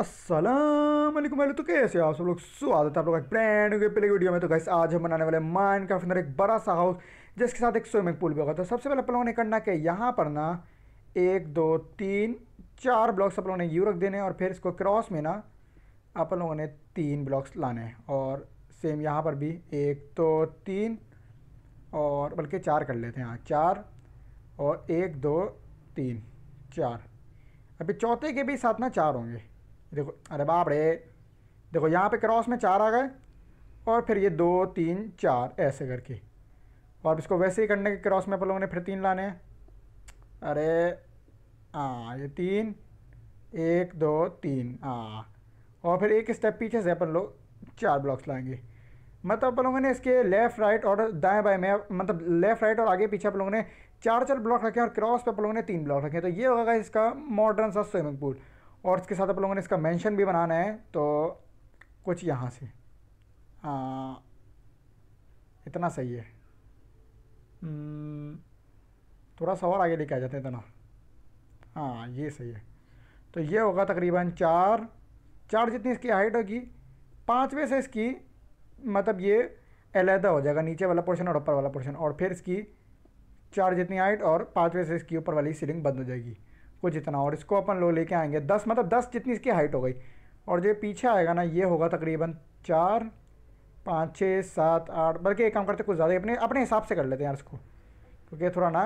असलम वाले तो कैसे आप सब लोग स्वागत है आप लोग एक ब्रांड पहले वीडियो में तो गैस आज हम बनाने वाले माइंड का अंदर एक बड़ा सा हाउस जिसके साथ एक स्विमिंग पूल भी होगा तो सबसे पहले आप लोगों ने करना कि यहाँ पर ना एक दो तीन चार ब्लॉक्स आप लोगों ने यू रख देने और फिर इसको क्रॉस में ना आप लोगों ने तीन ब्लॉक्स लाने हैं और सेम यहाँ पर भी एक दो तीन और बल्कि चार कर लेते हैं हाँ चार और एक दो तीन चार अभी चौथे के भी साथ ना चार होंगे देखो अरे बाप रे देखो यहाँ पे क्रॉस में चार आ गए और फिर ये दो तीन चार ऐसे करके और इसको वैसे ही करने के क्रॉस में अपन लोगों ने फिर तीन लाने हैं अरे हाँ ये तीन एक दो तीन हाँ और फिर एक स्टेप पीछे से अपन लोग चार ब्लॉक्स लाएंगे मतलब अपन लोगों ने इसके लेफ़्ट राइट और दाएं बाएं में मतलब लेफ़्ट राइट और आगे पीछे अपन लोगों ने चार चार ब्लॉक रखे और क्रॉस पे अपन लोगों ने तीन ब्लॉक रखे तो ये होगा इसका मॉडर्न सा स्विमिंग पूल और इसके साथ आप लोगों ने इसका मेंशन भी बनाना है तो कुछ यहाँ से आ, इतना सही है हम्म, थोड़ा सा और आगे लेके आ जाते हैं इतना हाँ ये सही है तो ये होगा तकरीबन चार चार जितनी इसकी हाइट होगी पाँचवें से इसकी मतलब ये अलहदा हो जाएगा नीचे वाला पोर्शन और ऊपर वाला पोर्शन और फिर इसकी चार जितनी हाइट और पाँचवें से इसकी ऊपर वाली सीलिंग बंद हो जाएगी कुछ जितना और इसको अपन लो लेके आएंगे दस मतलब दस जितनी इसकी हाइट हो गई और जो पीछे आएगा ना ये होगा तकरीबन चार पाँच छः सात आठ बल्कि एक काम करते कुछ ज़्यादा अपने अपने हिसाब से कर लेते हैं यार इसको क्योंकि थोड़ा ना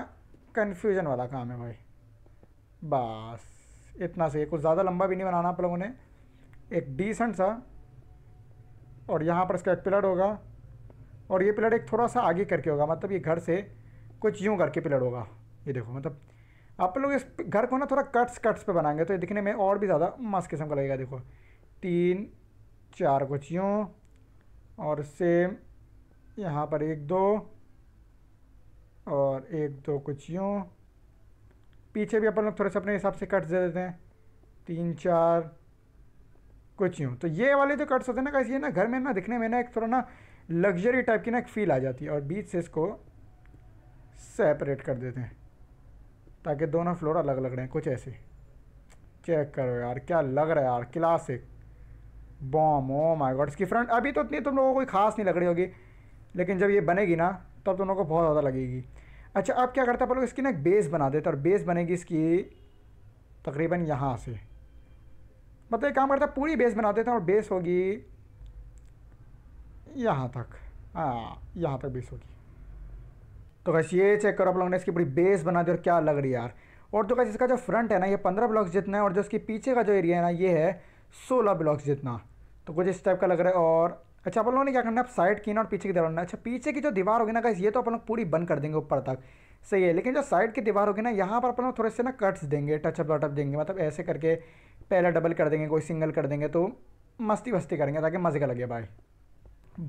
कन्फ्यूजन वाला काम है भाई बस इतना सही कुछ ज़्यादा लंबा भी नहीं बनाना आप लोगों ने एक डिसेंट सा और यहाँ पर इसका एक पिलर होगा और ये पिलर एक थोड़ा सा आगे करके होगा मतलब ये घर से कुछ यूँ करके पिलर होगा ये देखो मतलब आप लोग इस घर को ना थोड़ा कट्स कट्स पे बनाएंगे तो ये दिखने में और भी ज़्यादा मस्त किस्म का लगेगा देखो तीन चार कुछ और सेम यहाँ पर एक दो और एक दो कुछ पीछे भी अपन लोग थोड़े से अपने हिसाब से कट्स दे देते हैं तीन चार कुछ यूँ तो ये वाले जो कट्स होते हैं ना कैसे ये ना घर में ना दिखने में ना एक थोड़ा ना लग्जरी टाइप की ना एक फील आ जाती है और बीच से इसको सेपरेट कर देते हैं ताकि दोनों फ्लोर अलग लग रहे हैं कुछ ऐसे चेक करो यार क्या लग रहा है यार classic bomb oh my god इसकी फ्रंट अभी तो इतनी तुम लोगों को कोई खास नहीं लग रही होगी लेकिन जब ये बनेगी ना तब तो तुम लोगों को बहुत ज़्यादा लगेगी अच्छा अब क्या करते हैं अपन लोग इसकी ना एक बेस बना देते और बेस बनेगी इसकी तकरीबन यहाँ से मतलब एक काम करता है पूरी बेस बना देते हैं और बेस होगी यहाँ तक हाँ यहाँ तक बेस होगी तो कैसे ये चेक करो आप लोगों ने इसकी पूरी बेस बना दी और क्या लग रही है यार और तो कैसे इसका जो फ्रंट है ना ये पंद्रह ब्लॉक्स जितना है और जो इसके पीछे का जो एरिया है ना ये है सोलह ब्लॉक्स जितना तो कुछ इस टाइप का लग रहा है और अच्छा आप लोगों ने क्या करना है आप साइड की ना और पीछे की दीवार अच्छा पीछे की जो दीवार होगी ना कैसे ये तो अपन लोग पूरी बंद कर देंगे ऊपर तक सही है लेकिन जो साइड की दीवार होगी ना यहाँ पर अपन लोग थोड़े से ना कट्स देंगे टचअप वटअप देंगे मतलब ऐसे करके पहले डबल कर देंगे कोई सिंगल कर देंगे तो मस्ती वस्ती करेंगे ताकि मज़े का लगे भाई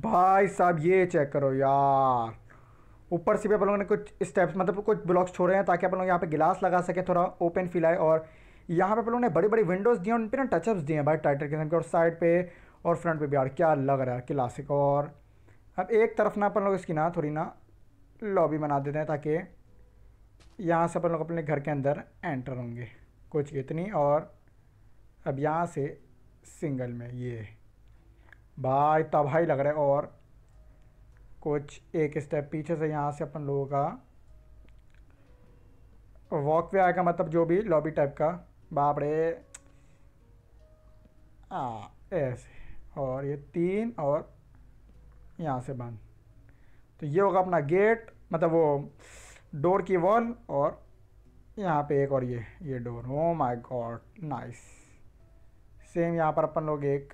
भाई साहब ये चेक करो यार ऊपर से भी अपन लोगों ने कुछ स्टेप्स मतलब कुछ ब्लॉक्स छोड़े हैं ताकि अपन लोग यहाँ पे गिलास लगा सके थोड़ा ओपन फील आए और यहाँ पे अपन लोगों ने बड़ी बड़ी विंडोज़ दी हैं उन पर ना टचअप्स दिए हैं भाई टाइटर किस्म के और साइड पे और फ्रंट पे भी यार क्या लग रहा है क्लासिक और अब एक तरफ ना अपन लोग इसकी ना थोड़ी ना लॉबी बना देते हैं ताकि यहाँ से अपन लोग अपने घर के अंदर एंटर होंगे कुछ इतनी और अब यहाँ से सिंगल में ये भाई तबाही लग रहा है और कुछ एक स्टेप पीछे से यहाँ से अपन लोगों का वॉक वे आएगा मतलब जो भी लॉबी टाइप का बापड़े हाँ ऐसे और ये तीन और यहाँ से बंद तो ये होगा अपना गेट मतलब वो डोर की वॉल और यहाँ पे एक और ये ये door oh my god nice same यहाँ पर अपन लोग एक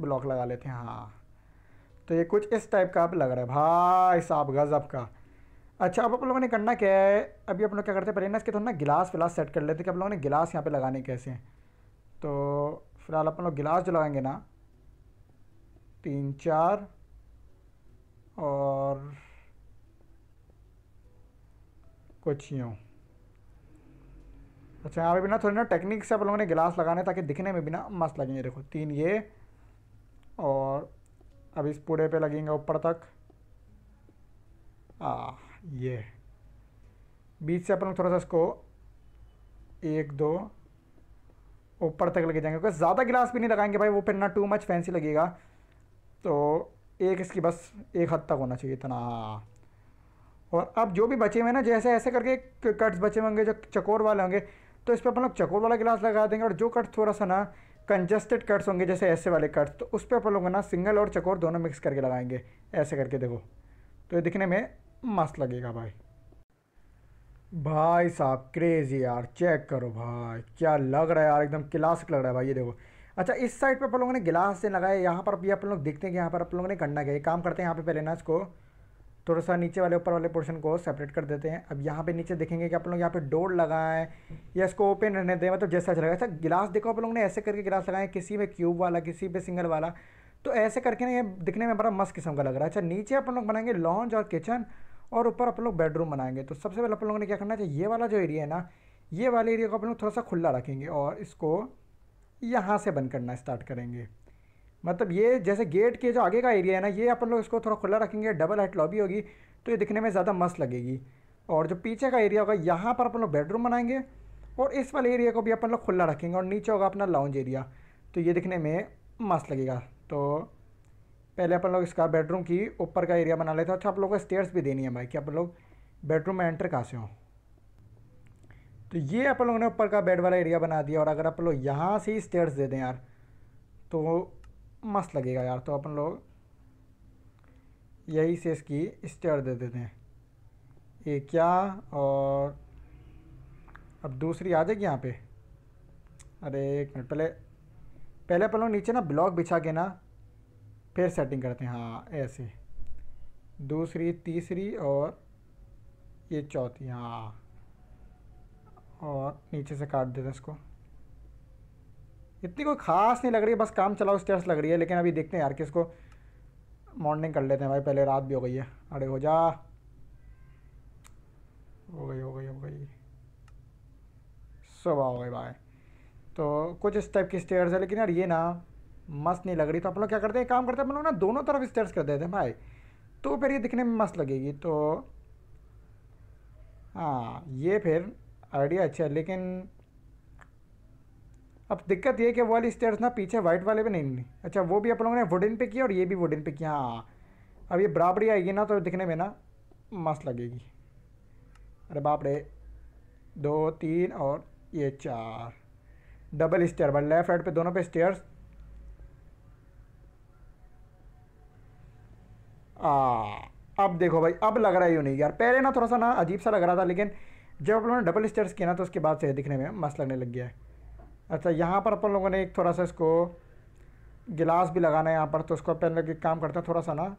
ब्लॉक लगा लेते हैं हाँ तो ये कुछ इस टाइप का आप लग रहा है भाई साहब गज़ब का अच्छा अब आप लोगों ने करना क्या है अभी आप लोग क्या करते हैं ना इसके थोड़ा ना गिलास विलास सेट कर लेते कि आप लोगों ने गिलास यहाँ पे लगाने कैसे हैं तो फिलहाल अपन लोग गिलास जो लगाएंगे ना तीन चार और कुछ यूँ अच्छा यहाँ पर भी ना थोड़ी ना टेक्निक से आप लोगों ने गिलास लगाने ताकि दिखने में भी ना मस्त लगेंगे देखो तीन ये और अब इस पूरे पे लगेंगे ऊपर तक आ ये बीच से अपन थोड़ा सा इसको एक दो ऊपर तक लगे जाएंगे क्योंकि ज़्यादा गिलास भी नहीं लगाएंगे भाई वो फिर ना टू मच फैंसी लगेगा तो एक इसकी बस एक हद तक होना चाहिए इतना और अब जो भी बचे हुए हैं ना जैसे ऐसे करके कट्स बचे होंगे जो चकोर वाले होंगे तो इस पर अपन लोग चकोर वाला गिलास लगा देंगे और जो कट थोड़ा सा ना कंजस्टेड कट्स होंगे जैसे ऐसे वाले कट्स तो उस पर अपन लोग ना सिंगल और चकोर दोनों मिक्स करके लगाएंगे ऐसे करके देखो तो ये दिखने में मस्त लगेगा भाई भाई साहब क्रेजी यार चेक करो भाई क्या लग रहा है यार एकदम क्लासिक लग रहा है भाई ये देखो अच्छा इस साइड पर अपन लोगों ने गिलास से लगाया यहाँ पर अभी अपन लोग देखते हैं कि यहाँ पर अपन लोगों ने करना क्या काम करते हैं यहाँ पे पहले ना इसको थोड़ा सा नीचे वाले ऊपर वाले पोर्शन को सेपरेट कर देते हैं अब यहाँ पे नीचे देखेंगे कि आप लोग यहाँ पे डोर लगाएं या इसको ओपन रहने दें मतलब जैसा अच्छा लगा अच्छा गिलास देखो आप लोगों ने ऐसे करके गिलास लगाए किसी में क्यूब वाला किसी पे सिंगल वाला तो ऐसे करके ना ये दिखने में बड़ा मस्त किस्म का लग रहा है अच्छा नीचे अपन लोग बनाएंगे लॉन्च और किचन और ऊपर अपन लोग बेडरूम बनाएंगे तो सबसे पहले अपन लोगों ने क्या करना चाहिए ये वाला जो एरिया है ना ये वाले एरिया को अपन लोग थोड़ा सा खुला रखेंगे और इसको यहाँ से बंद करना स्टार्ट करेंगे मतलब ये जैसे गेट के जो आगे का एरिया है ना ये अपन लोग इसको थोड़ा खुला रखेंगे डबल हाइट लॉबी होगी तो ये दिखने में ज़्यादा मस्त लगेगी और जो पीछे का एरिया होगा यहाँ पर अपन लोग बेडरूम बनाएंगे और इस वाले एरिया को भी अपन लोग खुला रखेंगे और नीचे होगा अपना लाउंज एरिया तो ये दिखने में मस्त लगेगा तो पहले अपन लोग इसका बेडरूम की ऊपर का एरिया बना लेते हैं अच्छा आप लोगों को स्टेयर्स भी देनी है भाई कि आप लोग बेडरूम में एंटर कहाँ से हों तो ये अपन लोगों ने ऊपर का बेड वाला एरिया बना दिया और अगर आप लोग यहाँ से ही स्टेयर्स दे दें यार तो मस्त लगेगा यार तो अपन लोग यही से इसकी स्टेयर दे देते हैं ये क्या और अब दूसरी आ जाएगी यहाँ पे अरे एक मिनट पहले पहले अपन लोग नीचे ना ब्लॉक बिछा के ना फिर सेटिंग करते हैं हाँ ऐसे दूसरी तीसरी और ये चौथी हाँ और नीचे से काट देते हैं इसको इतनी कोई खास नहीं लग रही है बस काम चलाओ स्टेयर्स लग रही है लेकिन अभी देखते हैं यार किसको मॉर्निंग कर लेते हैं भाई पहले रात भी हो गई है अरे हो जा हो गई हो गई हो गई सुबह हो गई भाई तो कुछ इस टाइप की स्टेयर्स है लेकिन यार ये ना मस्त नहीं लग रही तो आप लोग क्या करते हैं काम करते हैं अपन लोग ना दोनों तरफ स्टेयर्स कर देते हैं भाई तो फिर ये दिखने में मस्त लगेगी तो हाँ ये फिर आइडिया अच्छा है लेकिन अब दिक्कत ये कि वो वाली स्टेयर्स ना पीछे वाइट वाले भी नहीं मिली अच्छा वो भी अपन लोगों ने वुडन पे किया और ये भी वुडन पे किया हाँ अब ये बराबरी आएगी ना तो दिखने में ना मस्त लगेगी अरे बाप रे दो तीन और ये चार double stair but left right पे दोनों पे स्टेयर्स आ हाँ, अब देखो भाई अब लग रहा है नहीं यार पहले ना थोड़ा सा ना अजीब सा लग रहा था लेकिन जब आप लोगों ने डबल स्टेयर्स किया ना तो उसके बाद से दिखने में मस्त लगने लग गया है अच्छा यहाँ पर अपन लोगों ने एक थोड़ा सा इसको गिलास भी लगाना है यहाँ पर तो उसको अपन लोग एक काम करते हैं थोड़ा सा ना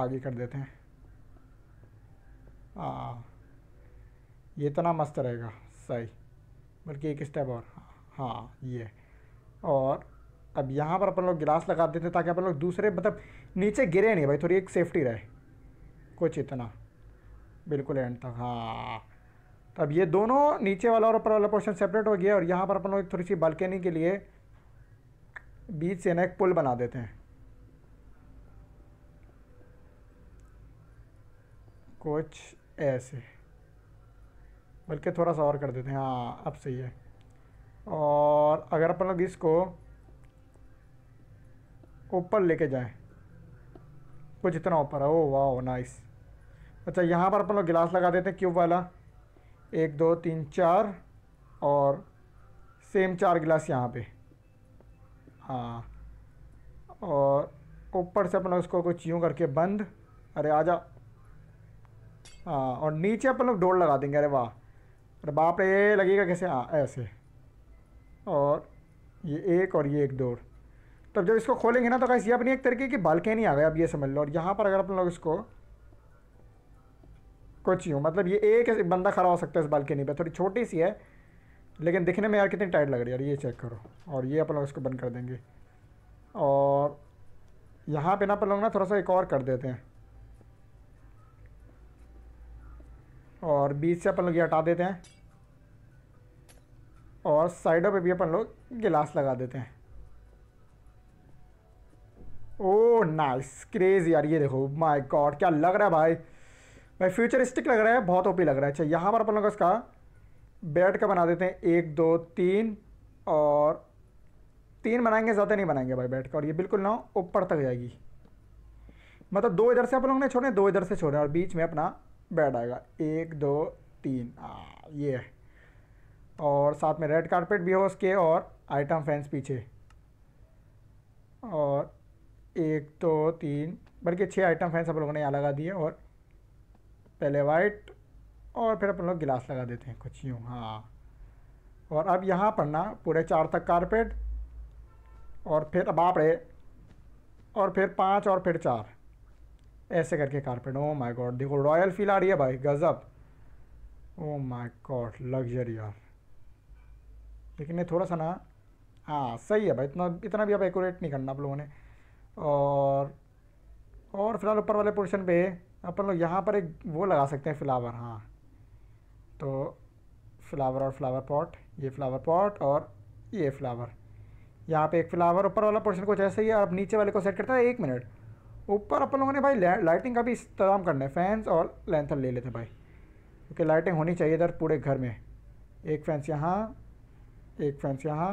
आगे कर देते हैं हाँ ये तो ना मस्त रहेगा सही बल्कि एक स्टेप और हाँ ये और अब यहाँ पर अपन लोग गिलास लगा देते हैं ताकि अपन लोग दूसरे मतलब नीचे गिरे नहीं भाई थोड़ी एक सेफ्टी रहे कुछ इतना बिल्कुल एंड तक हाँ तो अब ये दोनों नीचे वाला और ऊपर वाला पोर्शन सेपरेट हो गया और यहाँ पर अपन लोग थोड़ी सी बालकनी के लिए बीच से ना एक पुल बना देते हैं कुछ ऐसे बल्कि थोड़ा सा और कर देते हैं हाँ अब सही है और अगर अपन लोग इसको ऊपर लेके जाए कुछ इतना ऊपर है ओ वाह नाइस अच्छा यहाँ पर अपन लोग गिलास लगा देते हैं क्यूब वाला एक दो तीन चार और सेम चार गिलास यहाँ पे हाँ और ऊपर से अपन उसको कुछ यूँ करके बंद अरे आ जा हाँ और नीचे अपन लोग डोर लगा देंगे अरे वाह अरे बाप रे ये लगेगा कैसे हाँ ऐसे और ये एक और ये एक डोर तब जब इसको खोलेंगे ना तो कैसे ये अपनी एक तरीके की बालकनी आ गई अब ये समझ लो और यहाँ पर अगर अपन लोग इसको कुछ यूँ मतलब ये एक बंदा खड़ा हो सकता है इस बालकनी पर थोड़ी छोटी सी है लेकिन दिखने में यार कितनी टाइट लग रही है यार ये चेक करो और ये अपन लोग इसको बंद कर देंगे और यहाँ पे ना अपन लोग ना थोड़ा सा एक और कर देते हैं और बीच से अपन लोग ये हटा देते हैं और साइडों पे भी अपन लोग गिलास लगा देते हैं ओ नाइस क्रेज यार ये देखो माय गॉड क्या लग रहा है भाई भाई फ्यूचरिस्टिक लग रहा है बहुत ओपी लग रहा है अच्छा यहाँ पर अपन लोग इसका बेड का बना देते हैं एक दो तीन और तीन बनाएंगे ज़्यादा नहीं बनाएंगे भाई बेड का और ये बिल्कुल ना ऊपर तक जाएगी मतलब दो इधर से अपन लोग ने छोड़े दो इधर से छोड़े और बीच में अपना बेड आएगा एक दो तीन आ, ये और साथ में रेड कारपेट भी हो उसके और आइटम फैंस पीछे और एक दो तीन बल्कि छः आइटम फैंस आप लोगों ने यहाँ लगा दिए और पहले वाइट और फिर अपन लोग गिलास लगा देते हैं कुछ यूँ हाँ और अब यहाँ पर ना पूरे चार तक कारपेट और फिर बाप रे और फिर पाँच और फिर चार ऐसे करके कारपेट ओ माय गॉड देखो रॉयल फील आ रही है भाई गज़ब ओ माय गॉड लग्जरी यार लेकिन ये थोड़ा सा ना हाँ सही है भाई इतना इतना भी अब एकोरेट नहीं करना आप लोगों ने और और फिलहाल ऊपर वाले पोर्शन पे अपन लोग यहाँ पर एक वो लगा सकते हैं फ्लावर हाँ तो फ्लावर और फ्लावर पॉट ये फ्लावर पॉट और ये फ्लावर यहाँ पे एक फ्लावर ऊपर वाला पोर्शन कुछ ऐसे ही है और नीचे वाले को सेट करता है एक मिनट ऊपर अपन लोगों ने भाई लाइटिंग का भी इस्तेमाल करना है फैंस और लेंथन ले लेते भाई क्योंकि लाइटिंग होनी चाहिए इधर पूरे घर में एक फैंस यहाँ एक फैंस यहाँ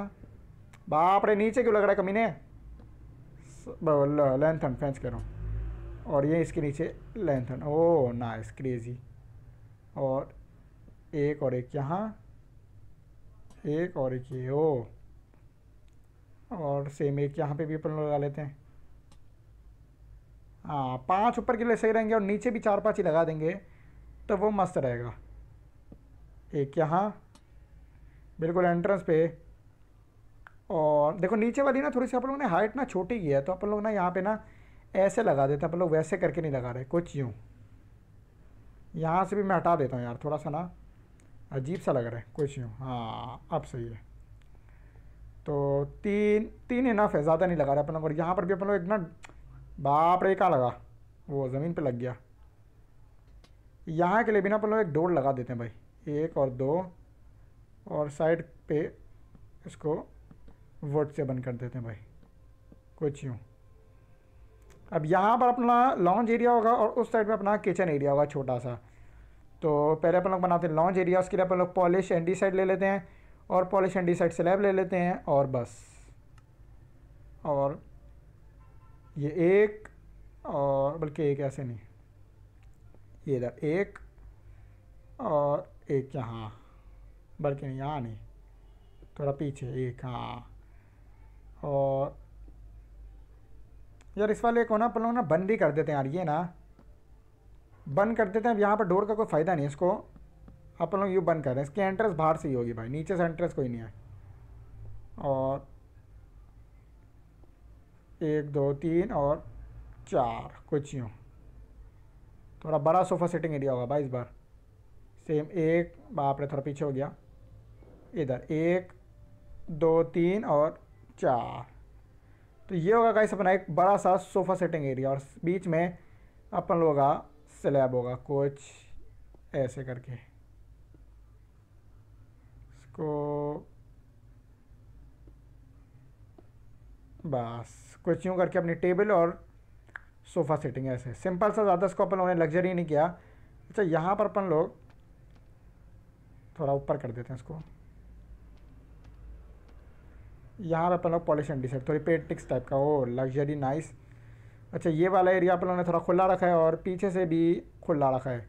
बाप रे नीचे क्यों लग रहा है कमीने लेंथन फैंस कह रहा हूँ और ये इसके नीचे लेंथन ओ नाइस क्रेजी और एक और एक यहाँ एक और एक ये ओ oh. और सेम एक यहाँ पे भी अपन लगा लेते हैं हाँ पांच ऊपर के लिए सही रहेंगे और नीचे भी चार पांच ही लगा देंगे तो वो मस्त रहेगा एक यहाँ बिल्कुल एंट्रेंस पे और देखो नीचे वाली ना थोड़ी सी आप लोगों ने हाइट ना छोटी की है तो अपन लोग ना यहाँ पे ना ऐसे लगा देते हैं अपन लोग वैसे करके नहीं लगा रहे कुछ यूँ यहाँ से भी मैं हटा देता हूँ यार थोड़ा सा ना अजीब सा लग रहा है कुछ यूँ हाँ अब सही है तो तीन तीन इनफ है ज़्यादा नहीं लगा रहे अपन लोग और यहाँ पर भी अपन लोग एक ना बाप रे का लगा वो ज़मीन पे लग गया यहाँ के लिए भी ना अपन लोग एक डोर लगा देते हैं भाई एक और दो और साइड पे इसको वोट से बंद कर देते हैं भाई कुछ यूँ अब यहाँ पर अपना लॉन्च एरिया होगा और उस साइड में अपना किचन एरिया होगा छोटा सा तो पहले अपन लोग बनाते हैं लॉन्च एरिया उसके लिए अपन लोग पॉलिश एंडी साइड ले लेते हैं और पॉलिश एंडी साइड स्लैब ले लेते हैं और बस और ये एक और बल्कि एक ऐसे नहीं ये इधर एक और एक यहाँ बल्कि नहीं यहाँ नहीं थोड़ा पीछे एक हाँ और यार इस वाले को ना अपन लोग ना बंद ही कर देते हैं यार ये ना बंद कर देते हैं अब यहाँ पर डोर का कोई फ़ायदा नहीं इसको अपन लोग यूँ बंद कर रहे हैं इसकी एंट्रेंस बाहर से ही होगी भाई नीचे से एंट्रेंस कोई नहीं है और एक दो तीन और चार कुछ यूँ थोड़ा बड़ा सोफ़ा सेटिंग एरिया होगा भाई इस बार सेम एक बाप रे थोड़ा पीछे हो गया इधर एक दो तीन और चार तो ये होगा गाइस अपना एक बड़ा सा सोफ़ा सेटिंग एरिया और बीच में अपन लोग का स्लैब होगा कुछ ऐसे करके इसको बस कुछ यूँ करके अपनी टेबल और सोफ़ा सेटिंग ऐसे सिंपल सा ज़्यादा इसको अपन लोगों ने लग्जरी नहीं किया अच्छा यहाँ पर अपन लोग थोड़ा ऊपर कर देते हैं इसको यहाँ पर अपन लोग पॉलिश एंड डिशर्ट थोड़ी पेटिक्स टाइप का हो लग्जरी नाइस अच्छा ये वाला एरिया अपन लोगों ने थोड़ा खुला रखा है और पीछे से भी खुला रखा है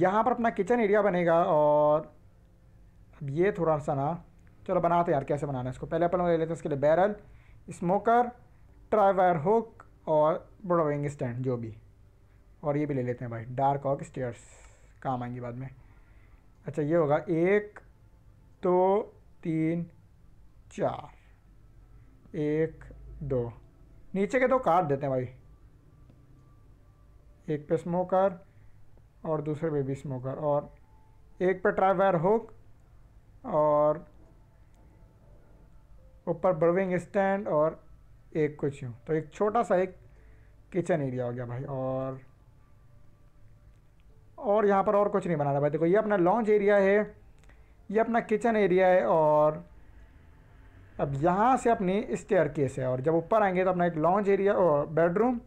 यहाँ पर अपना किचन एरिया बनेगा और अब ये थोड़ा सा ना चलो बनाते यार कैसे बनाना है इसको पहले अपन लोग ले लेते हैं उसके लिए बैरल स्मोकर ट्राईवायर हुक और ब्रोविंग स्टैंड जो भी और ये भी ले लेते हैं भाई डार्क ऑक स्टेयर्स काम आएंगे बाद में अच्छा ये होगा एक दो तो, तीन चार एक दो नीचे के दो काट देते हैं भाई एक पे स्मोकर और दूसरे पे भी स्मोकर और एक पे वायर हुक और ऊपर ब्रविंग स्टैंड और एक कुछ यूँ तो एक छोटा सा एक किचन एरिया हो गया भाई और और यहाँ पर और कुछ नहीं बना रहा भाई देखो ये अपना लॉन्च एरिया है ये अपना किचन एरिया है और अब यहाँ से अपनी स्टेयर केस है और जब ऊपर आएंगे तो अपना एक लॉन्च एरिया और बेडरूम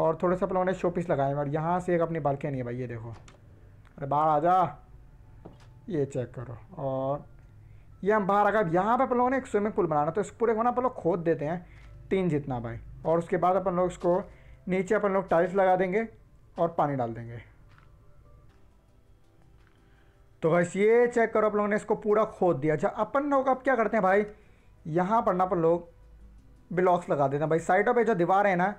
और थोड़े से अपना शो पीस लगाए और यहाँ से एक अपनी बालकनी है भाई ये देखो अरे बाहर आ जा ये चेक करो और ये हम बाहर आ गए यहाँ पर अपन लोगों ने एक स्विमिंग पूल बनाना तो इस पूरे को ना अपन लोग खोद देते हैं तीन जितना भाई और उसके बाद अपन लोग इसको नीचे अपन लोग टाइल्स लगा देंगे और पानी डाल देंगे तो बस ये चेक करो आप लोगों ने इसको पूरा खोद दिया अच्छा अपन लोग अब क्या करते हैं भाई यहाँ पर ना पर लोग ब्लॉक्स लगा देते हैं भाई साइडों पे जो दीवार है ना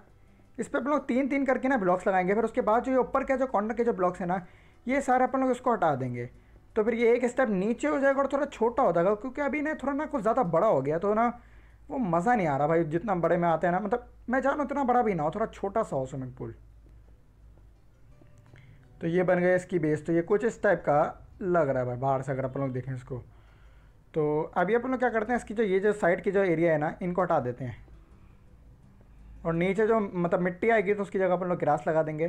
इस पर अपन लोग तीन तीन करके ना ब्लॉक्स लगाएंगे फिर उसके बाद जो ये ऊपर के जो कॉर्नर के जो ब्लॉक्स हैं ना ये सारे अपन लोग इसको हटा देंगे तो फिर ये एक स्टेप नीचे हो जाएगा और थोड़ा छोटा हो जाएगा क्योंकि अभी ना थोड़ा ना कुछ ज़्यादा बड़ा हो गया तो ना वो मज़ा नहीं आ रहा भाई जितना बड़े में आते हैं ना मतलब मैं जानूँ उतना बड़ा भी ना हो थोड़ा छोटा सा हो स्विमिंग पूल तो ये बन गया इसकी बेस तो ये कुछ इस टाइप का लग रहा है भाई बाहर से अगर अपन लोग देखें इसको तो अभी अपन लोग क्या करते हैं इसकी जो ये जो साइड की जो एरिया है ना इनको हटा देते हैं और नीचे जो मतलब मिट्टी आएगी तो उसकी जगह अपन लोग ग्रास लगा देंगे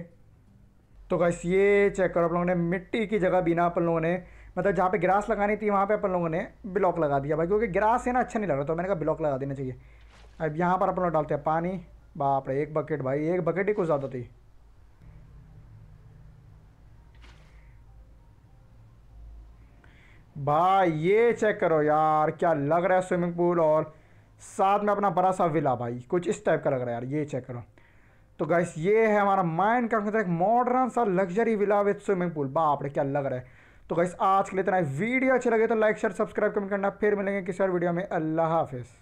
तो बस ये चेक करो आप लोगों ने मिट्टी की जगह बिना अपन लोगों ने मतलब जहाँ पे ग्रास लगानी थी वहाँ पे अपन लोगों ने ब्लॉक लगा दिया भाई क्योंकि ग्रास है ना अच्छा नहीं लग रहा तो मैंने कहा ब्लॉक लगा देना चाहिए अब यहाँ पर अपन लोग डालते हैं पानी बाप रे एक बकेट भाई एक बकेट ही कुछ ज़्यादा थी भाई ये चेक करो यार क्या लग रहा है स्विमिंग पूल और साथ में अपना बड़ा सा विला भाई कुछ इस टाइप का लग रहा है यार ये चेक करो तो गैस ये है हमारा माइंड का एक मॉडर्न सा luxury villa with swimming pool बाप रे क्या लग रहा है तो गैस आज के लिए इतना वीडियो अच्छी लगे तो लाइक शेयर सब्सक्राइब कमेंट करना फिर मिलेंगे किसी और वीडियो में अल्लाह हाफिज़